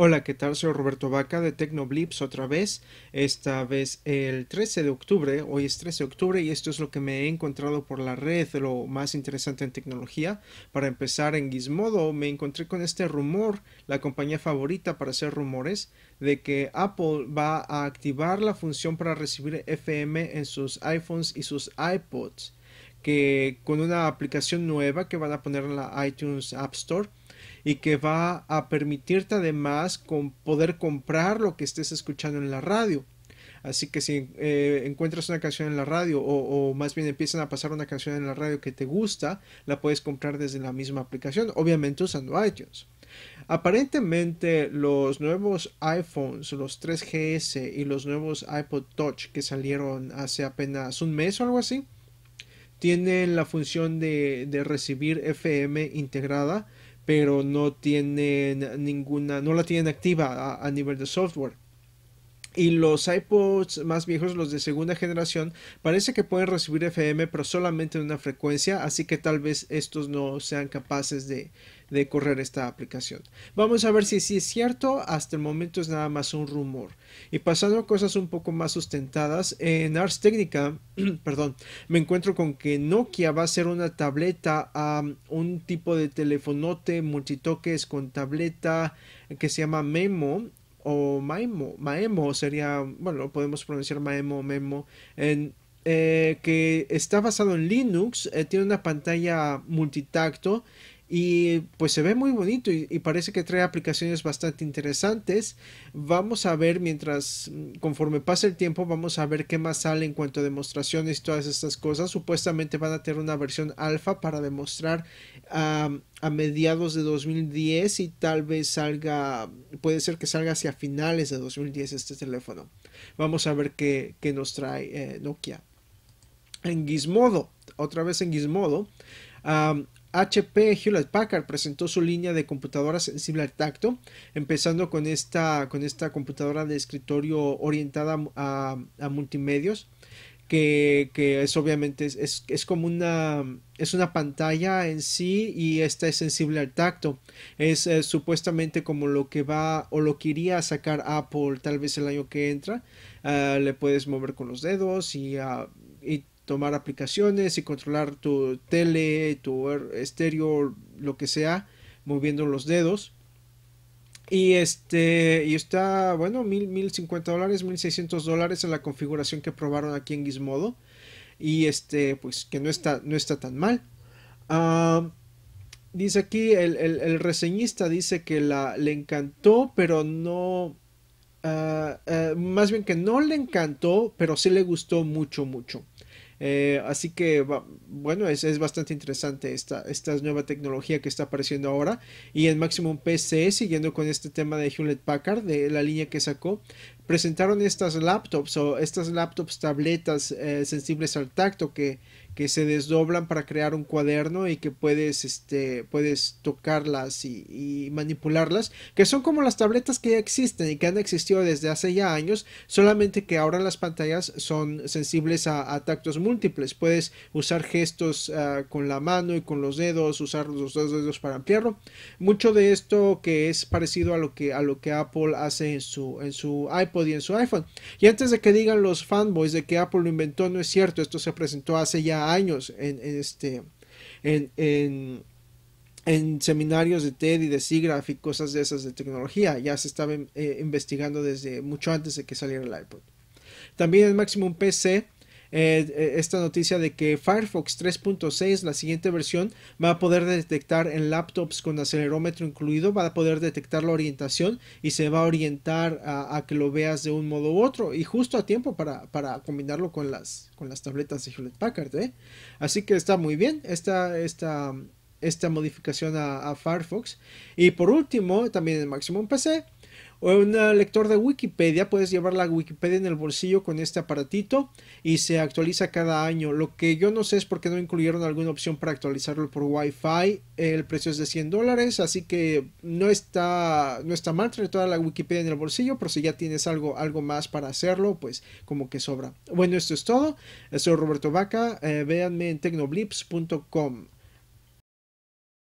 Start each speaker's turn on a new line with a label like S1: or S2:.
S1: Hola, ¿qué tal? Soy Roberto Vaca de Tecnoblips otra vez. Esta vez el 13 de octubre, hoy es 13 de octubre y esto es lo que me he encontrado por la red, lo más interesante en tecnología. Para empezar, en Gizmodo me encontré con este rumor, la compañía favorita para hacer rumores, de que Apple va a activar la función para recibir FM en sus iPhones y sus iPods que con una aplicación nueva que van a poner en la iTunes App Store y que va a permitirte además con poder comprar lo que estés escuchando en la radio. Así que si eh, encuentras una canción en la radio o, más bien empiezan a pasar una canción en la radio que te gusta, la puedes comprar desde la misma aplicación, obviamente usando iTunes. Aparentemente los nuevos iPhones, los 3GS y los nuevos iPod Touch que salieron hace apenas un mes o algo así, tienen la función de recibir FM integrada, pero no tienen ninguna, no la tienen activa a, a nivel de software y los iPods más viejos, los de segunda generación, parece que pueden recibir FM, pero solamente en una frecuencia, así que tal vez estos no sean capaces de, correr esta aplicación. Vamos a ver si sí es cierto, hasta el momento es nada más un rumor. Y pasando a cosas un poco más sustentadas, en Ars Technica, perdón, me encuentro con que Nokia va a ser una tableta, a un tipo de telefonote multitoques con tableta que se llama Memo o Maemo, Maemo sería, bueno, podemos pronunciar Maemo o Memo, en, eh, que está basado en Linux, eh, tiene una pantalla multitacto y pues se ve muy bonito y, parece que trae aplicaciones bastante interesantes. Vamos a ver mientras, mm, conforme pase el tiempo, vamos a ver qué más sale en cuanto a demostraciones y todas estas cosas. Supuestamente van a tener una versión alfa para demostrar a mediados de 2010 y tal vez salga, puede ser que salga hacia finales de 2010 este teléfono. Vamos a ver qué, nos trae eh, Nokia. En Gizmodo, otra vez en Gizmodo. HP Hewlett Packard presentó su línea de computadoras sensible al tacto, empezando con esta, con esta computadora de escritorio orientada a, multimedios, que, es obviamente, es, como una, es una pantalla en sí y esta es sensible al tacto. Es eh, supuestamente como lo que va o lo que iría a sacar Apple tal vez el año que entra. Ah, le puedes mover con los dedos y... Ah, y tomar aplicaciones y controlar tu tele, tu er, estéreo, lo que sea, moviendo los dedos. Y este, y está, bueno, mil, mil dólares, 1600 dólares en la configuración que probaron aquí en Gizmodo. Y este, pues que no está, no está tan mal. Ah, dice aquí, el, reseñista dice que la, le encantó, pero no, ah, ah, más bien que no le encantó, pero sí le gustó mucho, mucho. Eh, así que, bueno, es, bastante interesante esta, esta, nueva tecnología que está apareciendo ahora. Y en Maximum PC, siguiendo con este tema de Hewlett Packard, de la línea que sacó, presentaron estas laptops o estas laptops tabletas eh, sensibles al tacto que, que se desdoblan para crear un cuaderno y que puedes, este, puedes tocarlas y, manipularlas, que son como las tabletas que ya existen y que han existido desde hace ya años, solamente que ahora las pantallas son sensibles a, tactos múltiples. Puedes usar gestos ah, con la mano y con los dedos, usar los dos dedos para ampliarlo. Mucho de esto que es parecido a lo que, a lo que Apple hace en su, en su iPod y en su iPhone. Y antes de que digan los fanboys de que Apple lo inventó, no es cierto, esto se presentó hace ya años en, este, en, en, seminarios de TED y de SIGGRAPH y cosas de esas de tecnología. Ya se estaba eh, investigando desde mucho antes de que saliera el iPod. También el Maximum PC eh, eh, esta noticia de que Firefox 3.6, la siguiente versión, va a poder detectar en laptops con acelerómetro incluido, va a poder detectar la orientación y se va a orientar a, que lo veas de un modo u otro y justo a tiempo para, para combinarlo con las, con las tabletas de Hewlett Packard. ¿eh? Así que está muy bien esta, esta, esta modificación a, a Firefox. Y por último, también en Maximum PC o un lector de Wikipedia, puedes llevar la Wikipedia en el bolsillo con este aparatito y se actualiza cada año. Lo que yo no sé es por qué no incluyeron alguna opción para actualizarlo por Wi-Fi. El precio es de 100 dólares, así que no está, no mal tener toda la Wikipedia en el bolsillo, pero si ya tienes algo, algo más para hacerlo, pues como que sobra. Bueno, esto es todo. Soy Roberto Vaca. Eh, véanme en tecnoblips.com.